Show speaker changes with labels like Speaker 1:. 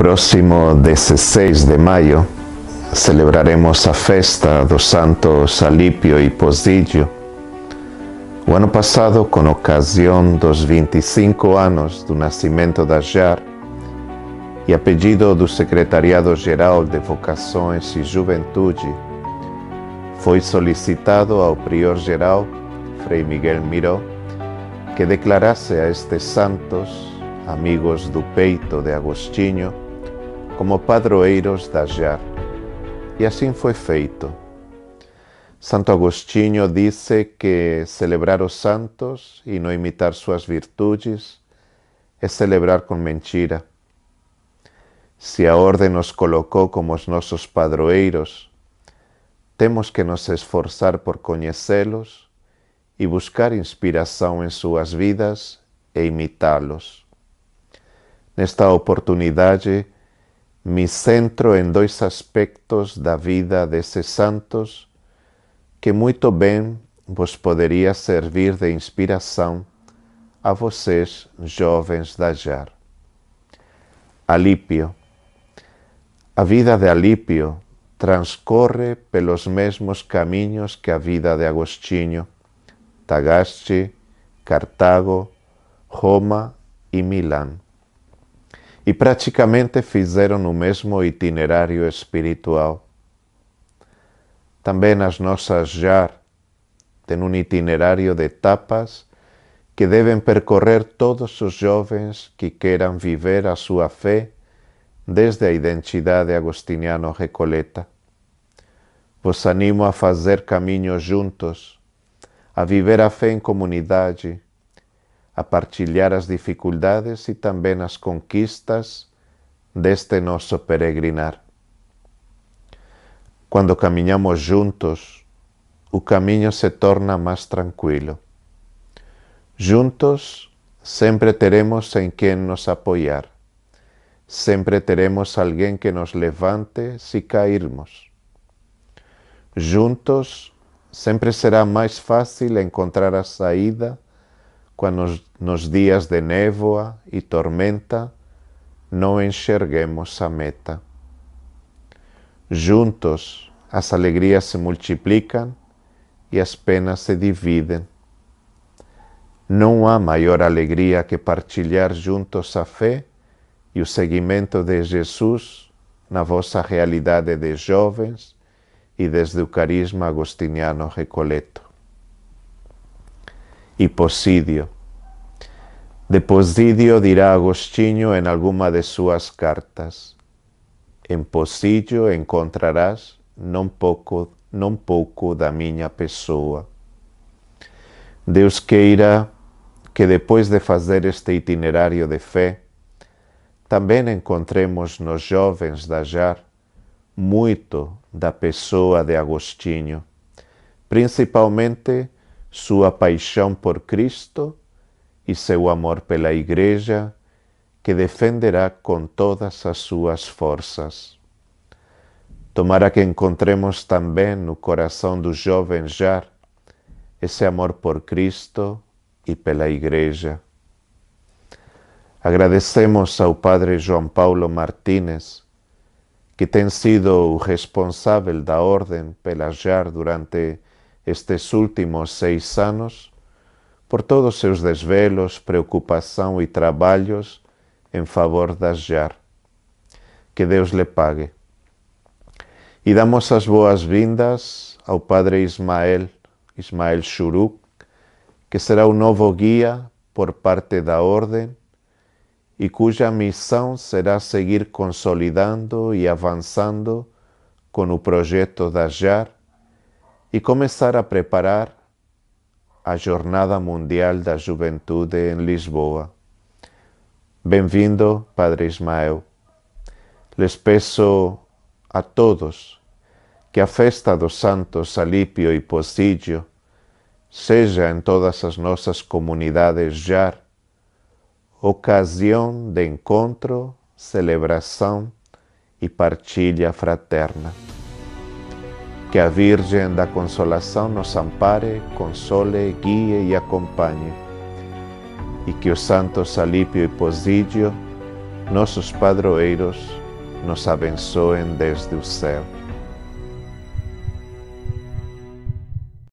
Speaker 1: próximo 16 de mayo celebraremos a festa dos santos Alipio y Posillo. O ano passado, ocasión de dos 25 años del nascimento de JAR y a pedido Secretariado Geral de Vocações y e Juventud, fue solicitado al prior-geral, Frei Miguel Miró, que declarase a estos santos, amigos do peito de Agostinho, como padroeiros da Jar. E assim foi feito. Santo Agostinho disse que celebrar os santos e não imitar suas virtudes é celebrar com mentira. Se a Ordem nos colocou como os nossos padroeiros, temos que nos esforçar por conhecê-los e buscar inspiração em suas vidas e imitá-los. Nesta oportunidade, me centro em dois aspectos da vida desses santos que muito bem vos poderia servir de inspiração a vocês, jovens da JAR. Alípio. A vida de Alípio transcorre pelos mesmos caminhos que a vida de Agostinho, Tagaste, Cartago, Roma e Milão e praticamente fizeram o mesmo itinerário espiritual. Também as nossas JAR têm um itinerário de etapas que devem percorrer todos os jovens que queiram viver a sua fé desde a identidade agostiniano-recoleta. Vos animo a fazer caminhos juntos, a viver a fé em comunidade a partilhar as dificuldades e também as conquistas deste nosso peregrinar. Quando caminhamos juntos, o caminho se torna mais tranquilo. Juntos, sempre teremos em quem nos apoiar. Sempre teremos alguém que nos levante se cairmos. Juntos, sempre será mais fácil encontrar a saída quando nos dias de névoa e tormenta não enxerguemos a meta. Juntos, as alegrias se multiplicam e as penas se dividem. Não há maior alegria que partilhar juntos a fé e o seguimento de Jesus na vossa realidade de jovens e desde o carisma agostiniano recoleto e Posidio. De Posidio dirá Agostinho en alguna de sus cartas. En Posidio encontrarás non pouco, non pouco da miña pessoa. Deus queira que depois de fazer este itinerario de fé, também encontremos nos jovens da JAR muito da pessoa de Agostinho, principalmente sua paixão por Cristo e seu amor pela Igreja, que defenderá com todas as suas forças. Tomara que encontremos também no coração do jovem Jar esse amor por Cristo e pela Igreja. Agradecemos ao Padre João Paulo Martínez, que tem sido o responsável da Ordem pela Jar durante estes últimos seis anos por todos seus desvelos, preocupação e trabalhos em favor da JAR. Que Deus lhe pague. E damos as boas-vindas ao Padre Ismael, Ismael Churuk, que será o novo guia por parte da Ordem e cuja missão será seguir consolidando e avançando com o projeto da JAR y comenzar a preparar a Jornada Mundial da Juventud en Lisboa. Bienvenido, Padre Ismael. Les peço a todos que a festa dos santos Salipio y Posidio seja en todas as nossas comunidades já ocasião de encontro, celebración y partilha fraterna. Que a Virgem da Consolação nos ampare, console, guie e acompanhe. E que os santos Alípio e Posídio, nossos padroeiros, nos abençoem desde o céu.